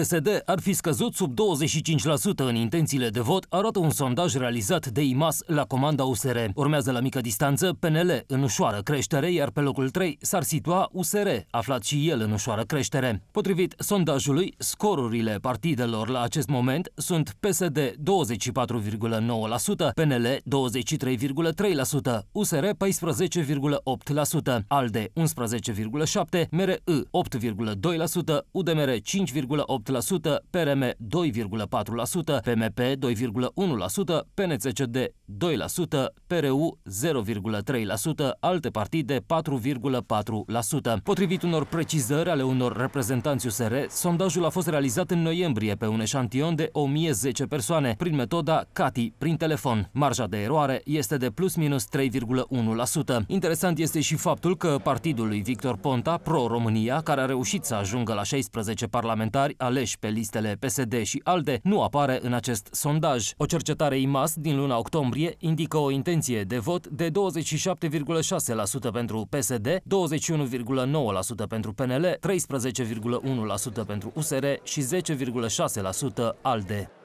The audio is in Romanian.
PSD ar fi scăzut sub 25% în intențiile de vot, arată un sondaj realizat de IMAS la comanda USR. Urmează la mică distanță PNL în ușoară creștere, iar pe locul 3 s-ar situa USR, aflat și el în ușoară creștere. Potrivit sondajului, scorurile partidelor la acest moment sunt PSD 24,9%, PNL 23,3%, USR 14,8%, ALDE 11,7%, MRE 8,2%, UDMR 5,8%, PRM 2,4%, PMP 2,1%, PNCCD 2%, PRU 0,3%, alte partide 4,4%. Potrivit unor precizări ale unor reprezentanți USR, sondajul a fost realizat în noiembrie pe un eșantion de 1010 persoane prin metoda CATI, prin telefon. Marja de eroare este de plus minus 3,1%. Interesant este și faptul că partidul lui Victor Ponta, Pro-România, care a reușit să ajungă la 16 parlamentari, a aleși pe listele PSD și ALDE nu apare în acest sondaj. O cercetare IMAS din luna octombrie indică o intenție de vot de 27,6% pentru PSD, 21,9% pentru PNL, 13,1% pentru USR și 10,6% ALDE.